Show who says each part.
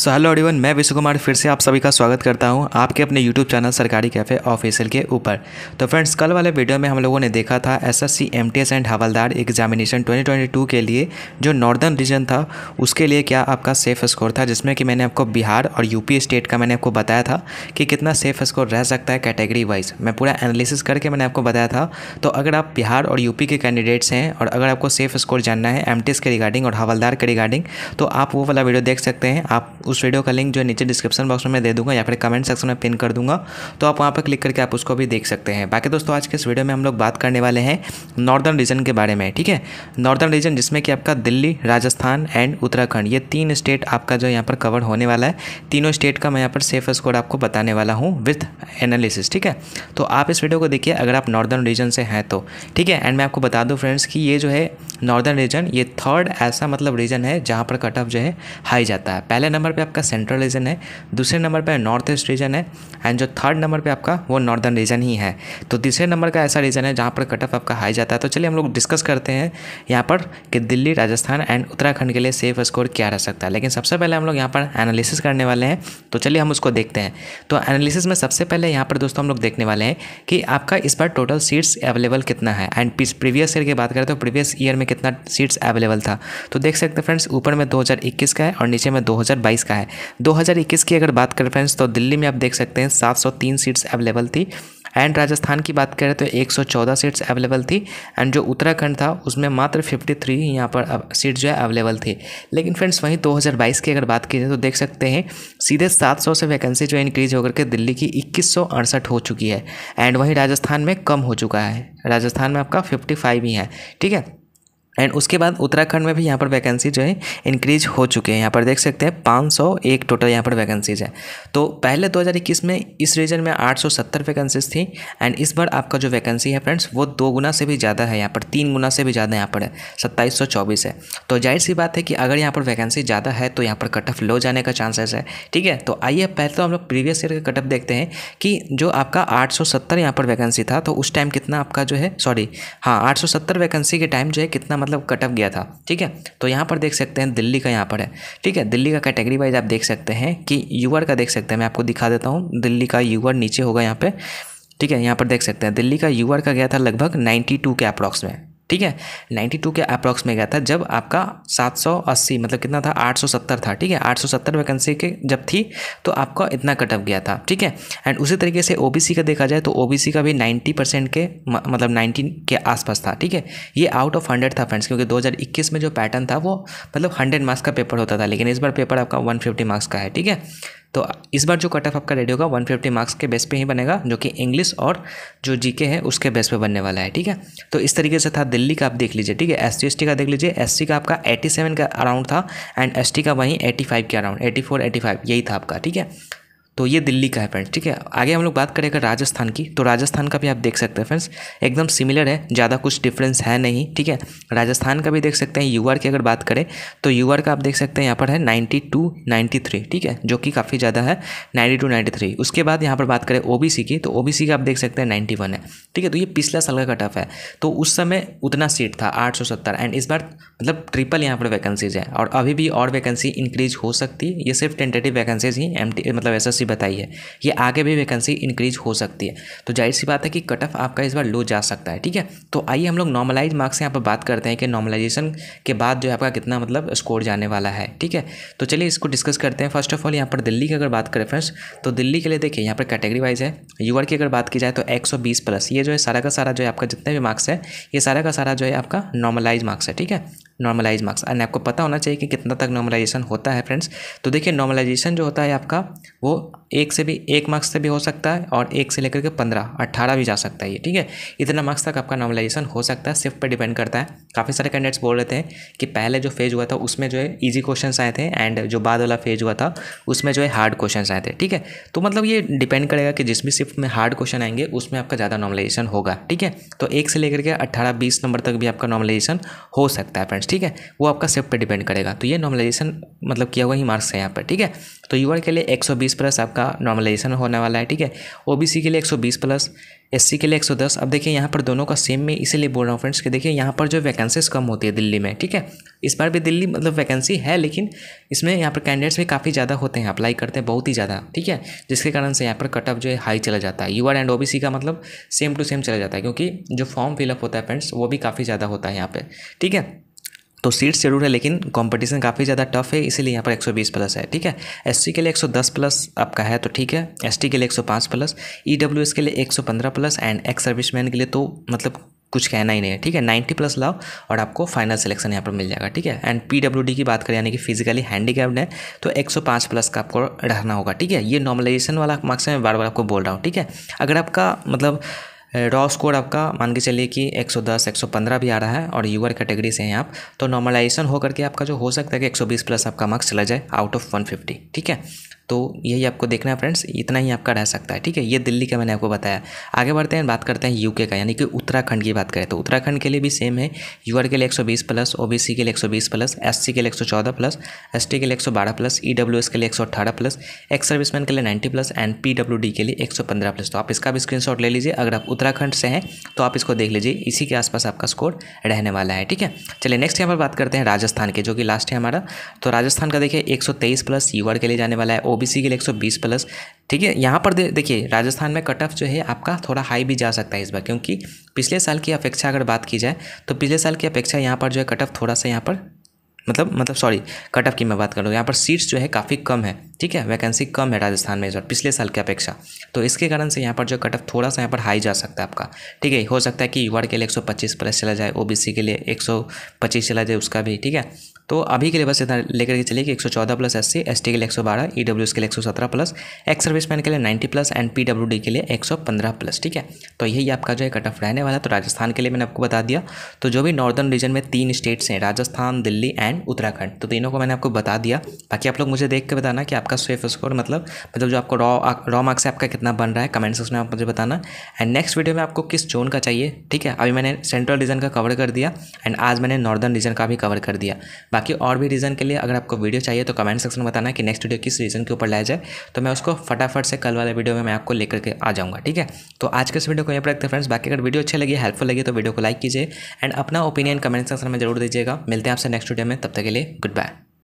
Speaker 1: so hello everyone मैं विश्व कुमार फिर से आप सभी का स्वागत करता हूं आपके अपने YouTube channel Sarkari cafe official के ऊपर तो फ्रेंड्स कल वाले वीडियो में हम लोगों ने देखा था एसएससी एमटीएस एंड हवलदार एग्जामिनेशन 2022 के लिए जो नॉर्दर्न रीजन था उसके लिए क्या आपका सेफ स्कोर था जिसमें कि मैंने आपको बिहार और यूपी स्टेट का मैंने आपको बताया था कि कितना सेफ स्कोर रह सकता है कैटेगरी वाइज मैं पूरा एनालिसिस करके मैंने आपको बताया था तो अगर आप बिहार और यूपी के कैंडिडेट्स हैं और अगर आपको सेफ स्कोर जानना है एम के रिगार्डिंग और हवलदार के रिगार्डिंग तो आप वो वाला वीडियो देख सकते हैं आप उस वीडियो का लिंक जो नीचे डिस्क्रिप्शन बॉक्स में दे दूंगा या फिर कमेंट सेक्शन में पिन कर दूंगा तो आप वहाँ पर क्लिक करके आप उसको भी देख सकते हैं बाकी दोस्तों आज के इस वीडियो में हम लोग बात करने वाले हैं नॉर्दर्न रीजन के बारे में ठीक है नॉर्दर्न रीजन जिसमें कि आपका दिल्ली राजस्थान एंड उत्तराखंड ये तीन स्टेट आपका जो यहाँ पर कवर होने वाला है तीनों स्टेट का मैं यहाँ पर सेफ स्कोर आपको बताने वाला हूँ विथ एनालिसिस ठीक है तो आप इस वीडियो को देखिए अगर आप नॉर्दर्न रीजन से हैं तो ठीक है एंड मैं आपको बता दूँ फ्रेंड्स कि ये जो है नॉर्दर्न रीजन ये थर्ड ऐसा मतलब रीजन है जहाँ पर कट ऑफ जो है हाई जाता है पहले नंबर पे आपका सेंट्रल रीजन है दूसरे नंबर पे नॉर्थ ईस्ट रीजन है एंड जो थर्ड नंबर पे आपका वो नॉर्दर्न रीजन ही है तो तीसरे नंबर का ऐसा रीजन है जहाँ पर कट ऑफ आपका हाई जाता है तो चलिए हम लोग डिस्कस करते हैं यहाँ पर कि दिल्ली राजस्थान एंड उत्तराखंड के लिए सेफ स्कोर क्या रह सकता है लेकिन सबसे पहले हम लोग यहाँ पर एनालिसिस करने वाले हैं तो चलिए हम उसको देखते हैं तो एनालिसिस में सबसे पहले यहाँ पर दोस्तों हम लोग देखने वाले हैं कि आपका इस बार टोटल सीट्स अवेलेबल कितना है एंड प्रीवियस ईयर की बात करें तो प्रीवियस ईयर में कितना सीट्स अवेलेबल था तो देख सकते हैं फ्रेंड्स ऊपर में 2021 का है और नीचे में 2022 का है 2021 की अगर बात करें फ्रेंड्स तो दिल्ली में आप देख सकते हैं 703 सीट्स अवेलेबल थी एंड राजस्थान की बात करें तो 114 सीट्स अवेलेबल थी एंड जो उत्तराखंड था उसमें मात्र 53 थ्री यहाँ पर सीट जो है अवेलेबल थी लेकिन फ्रेंड्स वहीं 2022 की अगर बात की जाए तो देख सकते हैं सीधे 700 से वैकेंसी जो इंक्रीज होकर के दिल्ली की इक्कीस हो चुकी है एंड वहीं राजस्थान में कम हो चुका है राजस्थान में आपका फिफ्टी ही है ठीक है एंड उसके बाद उत्तराखंड में भी यहाँ पर वैकेंसी जो है इंक्रीज हो चुके हैं यहाँ पर देख सकते हैं पाँच सौ एक टोटल यहाँ पर वैकेंसीज है तो पहले 2021 में इस रीजन में 870 वैकेंसीज थी एंड इस बार आपका जो वैकेंसी है फ्रेंड्स वो दो गुना से भी ज़्यादा है यहाँ पर तीन गुना से भी ज़्यादा यहाँ पर है सत्ताईस है तो जाहिर सी बात है कि अगर यहाँ पर वैकेंसी ज़्यादा है तो यहाँ पर कट ऑफ लो जाने का चांसेस है ठीक है तो आइए पहले तो हम लोग प्रीवियस ईयर का कट ऑफ देखते हैं कि जो आपका आठ सौ यहाँ पर वैकेंसी था तो उस टाइम कितना आपका जो है सॉरी हाँ आठ वैकेंसी के टाइम जो है कितना मतलब कट ऑफ गया था ठीक है तो यहाँ पर देख सकते हैं दिल्ली का यहाँ पर है ठीक है दिल्ली का कैटेगरी वाइज आप देख सकते हैं कि यूवर का देख सकते हैं मैं आपको दिखा देता हूँ दिल्ली का यूवर नीचे होगा यहाँ पर ठीक है यहाँ पर देख सकते हैं दिल्ली का यूवर का गया था लगभग नाइन्टी टू के अप्रॉक्स में ठीक है 92 के अप्रॉक्स में गया था जब आपका 780 मतलब कितना था 870 था ठीक है 870 वैकेंसी के जब थी तो आपका इतना कटअप गया था ठीक है एंड उसी तरीके से ओबीसी का देखा जाए तो ओबीसी का भी 90 परसेंट के मतलब 90 के आसपास था ठीक है ये आउट ऑफ हंड्रेड था फ्रेंड्स क्योंकि 2021 में जो पैटर्न था वो मतलब हंड्रेड मार्क्स का पेपर होता था लेकिन इस बार पेपर आपका वन मार्क्स का है ठीक है तो इस बार जो कट ऑफ आपका रेडी होगा 150 मार्क्स के बेस पे ही बनेगा जो कि इंग्लिश और जो जीके है उसके बेस पे बनने वाला है ठीक है तो इस तरीके से था दिल्ली का आप देख लीजिए ठीक है एस सी का देख लीजिए एस का आपका एटी का अराउंड था एंड एस का वहीं एटी के अराउंड एटी फोर यही था आपका ठीक है तो ये दिल्ली का है फ्रेंड्स ठीक है आगे हम लोग बात करें अगर राजस्थान की तो राजस्थान का भी आप देख सकते हैं फ्रेंड्स एकदम सिमिलर है ज़्यादा कुछ डिफरेंस है नहीं ठीक है राजस्थान का भी देख सकते हैं यूआर की अगर बात करें तो यूआर का आप देख सकते हैं यहाँ पर है नाइन्टी टू नाइन्टी थ्री ठीक है जो कि काफ़ी ज़्यादा है नाइन्टी टू नाइन्टी थ्री उसके बाद यहाँ पर बात करें ओ की तो ओ का आप देख सकते हैं नाइन्टी वन है ठीक है तो ये पिछला साल का कटअप है तो उस समय उतना सीट था आठ सौ सत्तर एंड इस बार मतलब ट्रिपल यहाँ पर वैकेंसीज है और अभी भी और वैकेंसी इंक्रीज हो सकती है ये सिर्फ टेंटेटिव वैकेंसीज ही एम मतलब एस बताई है ये आगे भी वैकेंसी इंक्रीज हो सकती है तो जाहिर सी बात है कि कट ऑफ आपका इस बार लो जा सकता है ठीक है तो आइए हम लोग नॉर्मलाइज मार्क्स यहाँ पर बात करते हैं कि नॉर्मलाइजेशन के बाद जो है आपका कितना मतलब स्कोर जाने वाला है ठीक है तो चलिए इसको डिस्कस करते हैं फर्स्ट ऑफ ऑल यहाँ पर दिल्ली की अगर बात करें फ्रेंड्स तो दिल्ली के लिए देखिए यहाँ पर कैटेगरी वाइज है यूआर की अगर बात की जाए तो एक प्लस ये जो है सारा का सारा जो है आपका जितने भी मार्क्स है ये सारा का सारा जो है आपका नॉर्मलाइज मार्क्स है ठीक है नॉर्मलाइज मार्क्स एंड आपको पता होना चाहिए कि कितना तक नॉर्मलाइजेशन होता है फ्रेंड्स तो देखिए नॉर्मलाइजेशन जो होता है आपका वो एक से भी एक मार्क्स से भी हो सकता है और एक से लेकर के पंद्रह अट्ठारह भी जा सकता है ये ठीक है इतना मार्क्स तक आपका नॉर्मलाइजेशन हो सकता है शिफ्ट पर डिपेंड करता है काफ़ी सारे कैंडिडेट्स बोल रहे थे कि पहले जो फेज हुआ था उसमें जो है ईजी क्वेश्चन आए थे एंड जो बाद वाला फेज हुआ था उसमें जो है हार्ड क्वेश्चन आए थे ठीक है तो मतलब ये डिपेंड करेगा कि जिस भी शिफ्ट में हार्ड क्वेश्चन आएंगे उसमें आपका ज़्यादा नॉर्मलाइजेशन होगा ठीक है तो एक से लेकर के अट्ठारह बीस नंबर तक भी आपका नॉर्मलाइजेशन हो सकता है फ्रेंड्स ठीक है वो आपका शिफ्ट पर डिपेंड करेगा तो ये नॉर्मलाइजेशन मतलब किया हुआ ही मार्क्स है यहाँ पर ठीक है तो यूआर के लिए एक प्लस आपका का नॉर्मलाइजेशन होने वाला है ठीक है ओबीसी के लिए 120 प्लस एससी के लिए 110 अब देखिए यहाँ पर दोनों का सेम में इसीलिए बोल रहा हूँ फ्रेंड्स कि देखिए यहाँ पर जो वैकेंसीज कम होती है दिल्ली में ठीक है इस बार भी दिल्ली मतलब वैकेंसी है लेकिन इसमें यहाँ पर कैंडिडेट्स भी काफ़ी ज़्यादा होते हैं अप्लाई करते हैं बहुत ही ज़्यादा ठीक है जिसके कारण से यहाँ पर कटअप जो है हाई चला जाता है यू एंड ओ का मतलब सेम टू सेम चला जाता है क्योंकि जो फॉर्म फिलअप होता है फ्रेंड्स वो भी काफ़ी ज़्यादा होता है यहाँ पर ठीक है तो सीट्स जरूर है लेकिन कंपटीशन काफ़ी ज़्यादा टफ है इसीलिए यहाँ पर 120 प्लस है ठीक है एससी के लिए 110 प्लस आपका है तो ठीक है एसटी के लिए 105 प्लस ईडब्ल्यूएस के लिए 115 प्लस एंड एक्स सर्विसमैन के लिए तो मतलब कुछ कहना ही नहीं है ठीक है नाइन्टी प्लस लाओ और आपको फाइनल सिलेक्शन यहाँ पर मिल जाएगा ठीक है एंड पीडब्ल्यूडी की बात करें यानी कि फिजिकली हैंडीकैप्ड है तो 105 प्लस का आपको रहना होगा ठीक है ये नॉर्मलाइजेशन वाला मार्क्स मैं बार बार आपको बोल रहा हूँ ठीक है अगर आपका मतलब रॉ स्कोर आपका मान के चलिए कि 110 115 भी आ रहा है और यूअर कैटेगरी से हैं आप तो नॉर्मलाइजेशन होकर के आपका जो हो सकता है कि 120 प्लस आपका मार्क्स चला जाए आउट ऑफ 150 ठीक है तो यही आपको देखना है फ्रेंड्स इतना ही आपका रह सकता है ठीक है ये दिल्ली का मैंने आपको बताया आगे बढ़ते हैं बात करते हैं यूके का यानी कि उत्तराखंड की बात करें तो उत्तराखंड के लिए भी सेम है यू के लिए 120 प्लस ओ के लिए 120 प्लस एस के लिए 114 प्लस एस के लिए 112 प्लस ई के लिए 118 प्लस एक्स सर्विसमैन के लिए 90 प्लस एंड पी के लिए 115 प्लस तो आप इसका भी स्क्रीनशॉट ले लीजिए अगर आप उत्तराखंड से हैं तो आप इसको देख लीजिए इसी के आसपास आपका स्कोर रहने वाला है ठीक है चलिए नेक्स्ट यहाँ पर बात करते हैं राजस्थान के जो कि लास्ट है हमारा तो राजस्थान का देखिए एक प्लस यू के लिए जाने वाला है ओ ओबीसी के लिए 120 प्लस ठीक है यहाँ पर देखिए राजस्थान में कट ऑफ जो है आपका थोड़ा हाई भी जा सकता है इस बार क्योंकि पिछले साल की अपेक्षा अगर बात की जाए तो पिछले साल की अपेक्षा यहाँ पर जो है कट ऑफ थोड़ा सा यहाँ पर मतलब मतलब सॉरी कट ऑफ की मैं बात करूँ यहाँ पर सीट्स जो है काफ़ी कम है ठीक है वैकेंसी कम है राजस्थान में इस बार पिछले साल की अपेक्षा तो इसके कारण से यहाँ पर जो कट ऑफ थोड़ा सा यहाँ पर हाई जा सकता है आपका ठीक है हो सकता है कि युवा के लिए 125 प्लस चला जाए ओबीसी के लिए 125 चला जाए उसका भी ठीक है तो अभी के लिए बस इतना लेकर के चलिए कि 114 plus S C S T के लिए 112 ई डब्ल्यू एस के लिए 117 प्लस एक्स सर्विसमैन के लिए 90 plus and P W D के लिए 115 प्लस ठीक है तो यही आपका जो है कट ऑफ रहने वाला तो राजस्थान के लिए मैंने आपको बता दिया तो जो भी नॉर्दर्न रीजन में तीन स्टेट्स हैं राजस्थान दिल्ली एंड उत्तराखंड तो तीनों को मैंने आपको बता दिया बाकी आप लोग मुझे देख के बताना कि आपका सेफ स्कोर मतलब मतलब जो आपको रॉ रॉ मार्क्स आपका कितना बन रहा है कमेंट सेक्शन में आप मुझे बताना एंड नेक्स्ट वीडियो में आपको किस जोन का चाहिए ठीक है अभी मैंने सेंट्रल रीजन का कवर कर दिया एंड आज मैंने नॉर्दर्न रीजन का भी कवर कर दिया बाकी और भी रीज़न के लिए अगर आपको वीडियो चाहिए तो कमेंट सेक्शन में बताना कि नेक्स्ट वीडियो किस रीज़न के ऊपर लाया जाए तो मैं उसको फटाफट से कल वाले वीडियो में मैं आपको लेकर के आ जाऊँगा ठीक है तो आज के इस वीडियो को यहाँ पर रखते हैं फ्रेंड्स बाकी अगर वीडियो अच्छी लगी हेल्पफुल लगी तो वीडियो को लाइक कीजिए एंड अपना ओपिनियन कमेंट सेक्शन में जरूर दीजिएगा मिलते हैं आपसे नेक्स्ट वीडियो में तब तक के लिए गुड बाय